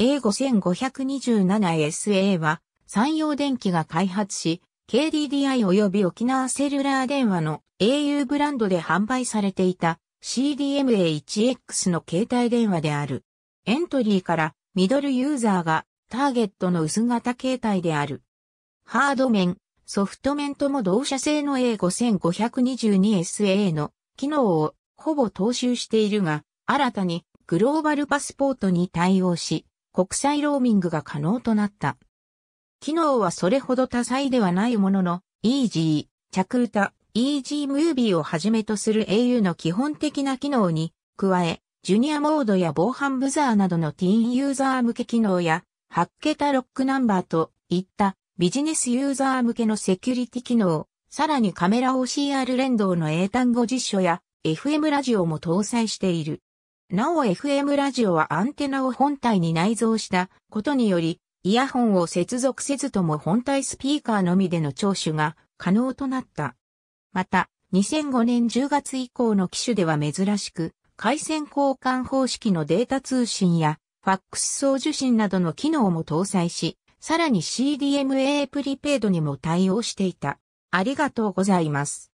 A5527SA は、山陽電機が開発し、KDDI 及び沖縄セルラー電話の au ブランドで販売されていた CDMA1X の携帯電話である。エントリーからミドルユーザーがターゲットの薄型携帯である。ハード面、ソフト面とも同社製の A5522SA の機能をほぼ踏襲しているが、新たにグローバルパスポートに対応し、国際ローミングが可能となった。機能はそれほど多彩ではないものの、Easy、着歌、Easy Movie をはじめとする au の基本的な機能に、加え、ジュニアモードや防犯ブザーなどのティーンユーザー向け機能や、8桁ロックナンバーといったビジネスユーザー向けのセキュリティ機能、さらにカメラ OCR 連動の英単語実書や FM ラジオも搭載している。なお FM ラジオはアンテナを本体に内蔵したことにより、イヤホンを接続せずとも本体スピーカーのみでの聴取が可能となった。また、2005年10月以降の機種では珍しく、回線交換方式のデータ通信や、ファックス送受信などの機能も搭載し、さらに CDMA プリペイドにも対応していた。ありがとうございます。